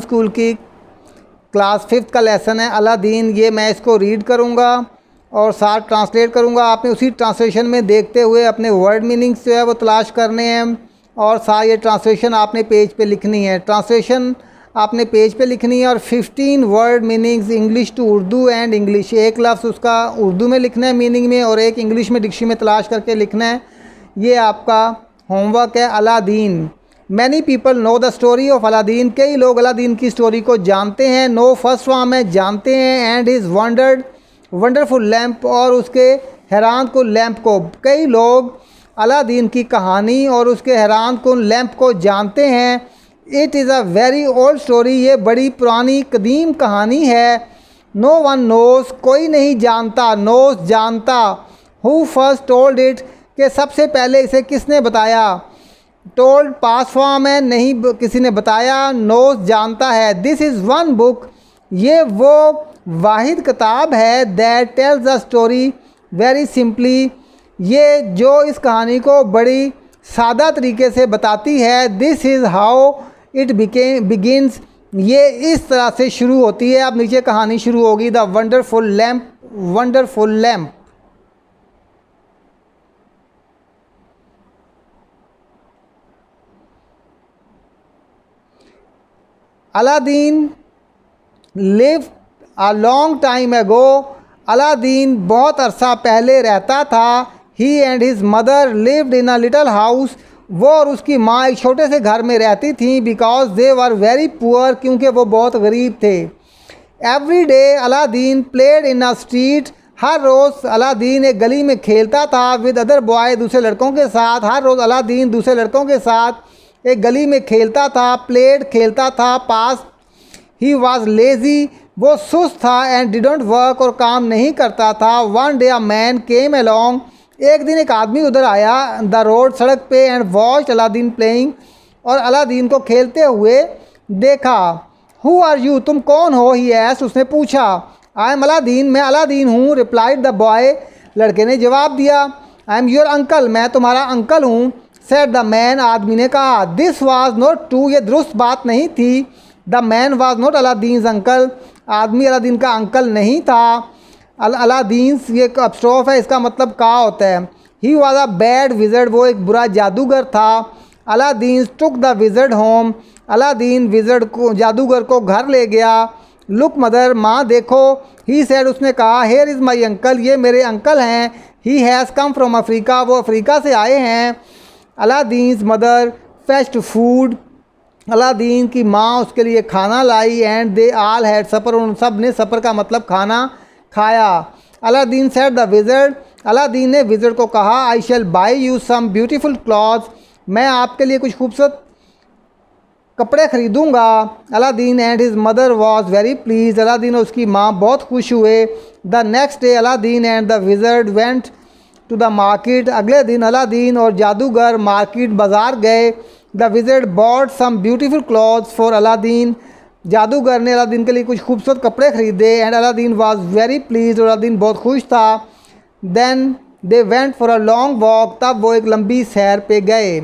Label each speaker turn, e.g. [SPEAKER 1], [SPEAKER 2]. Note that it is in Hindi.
[SPEAKER 1] स्कूल की क्लास फिफ्थ का लेसन है अलादीन ये मैं इसको रीड करूँगा और साथ ट्रांसलेट करूँगा आपने उसी ट्रांसलेशन में देखते हुए अपने वर्ड मीनिंग्स जो है वो तलाश करने हैं और साथ ये ट्रांसलेशन आपने पेज पे लिखनी है ट्रांसलेशन आपने पेज पे लिखनी है और 15 word meanings English to Urdu and English एक लफ्ज़ उसका उर्दू में लिखना है मीनिंग में और एक इंग्लिश में डिक्शी में तलाश करके लिखना है ये आपका होमवर्क है Aladdin many people know the story of Aladdin कई लोग अलादीन की स्टोरी को जानते हैं नो फर्स्ट फॉर्म है जानते हैं and is wondered wonderful lamp और उसके हैरान को लैम्प को कई लोग अलादीन की कहानी और उसके हैरान को लैम्प को जानते हैं it is a very old story ये बड़ी पुरानी कदीम कहानी है नो वन नोस कोई नहीं जानता नोस जानता हु फर्स्ट टोल्ड इट के सबसे पहले इसे किसने बताया टोल्ड फॉर्म है नहीं किसी ने बताया नोस जानता है दिस इज़ वन बुक ये वो वाहिद किताब है that tells the story very simply ये जो इस कहानी को बड़ी सादा तरीके से बताती है दिस इज़ हाउ इट बिके बिगिनस ये इस तरह से शुरू होती है अब नीचे कहानी शुरू होगी the wonderful lamp wonderful lamp Aladdin live a long time ago Aladdin बहुत अरसा पहले रहता था ही and his mother lived in a little house वो और उसकी माँ एक छोटे से घर में रहती थी because they were very poor क्योंकि वो बहुत गरीब थे every day Aladdin played in a street हर रोज़ अलादीन एक गली में खेलता था विद अदर बॉय दूसरे लड़कों के साथ हर रोज़ अलादीन दूसरे लड़कों के साथ एक गली में खेलता था प्लेड खेलता था पास ही वॉज लेजी वो सुस्त था एंड डिडोंट वर्क और काम नहीं करता था one day a man came along एक दिन एक आदमी उधर आया द रोड सड़क पे एंड वॉच अलादीन प्लेइंग और अलादीन को खेलते हुए देखा हु आर यू तुम कौन हो ही ऐस उसने पूछा आई एम अलादीन मैं अलादीन हूँ रिप्लाइड द बॉय लड़के ने जवाब दिया आई एम योर अंकल मैं तुम्हारा अंकल हूँ सर द मैन आदमी ने कहा दिस वाज नॉट टू ये दुरुस्त बात नहीं थी the man was not Aladdin uncle आदमी अलादीन का अंकल नहीं था अल अलादीन ये अपस्ट्रोफ है इसका मतलब का होता है he was a bad wizard वो एक बुरा जादूगर था Aladdin took the wizard home Aladdin wizard को जादूगर को घर ले गया लुक मदर माँ देखो ही सैड उसने कहा हेयर इज़ माई अंकल ये मेरे अंकल हैं he has come from Africa वो अफ्रीका से आए हैं Aladdin mother feast food Aladdin की माँ उसके लिए खाना lie and they all had सफ़र उन सब ने सफ़र का मतलब खाना खाया Aladdin said the wizard Aladdin ने विज़र्ड को कहा I shall buy you some beautiful cloth मैं आपके लिए कुछ खूबसूरत कपड़े ख़रीदूँगा Aladdin and his mother was very please Aladdin और उसकी माँ बहुत खुश हुए the next day Aladdin and the wizard went to the market अगले दिन अलादीन और जादूगर मार्केट बाज़ार गए the wizard bought some beautiful clothes for Aladdin जादूगर ने अलादीन के लिए कुछ खूबसूरत कपड़े ख़रीदे and Aladdin was very please और अलादीन बहुत खुश था then they went for a long walk तब वो एक लंबी सैर पे गए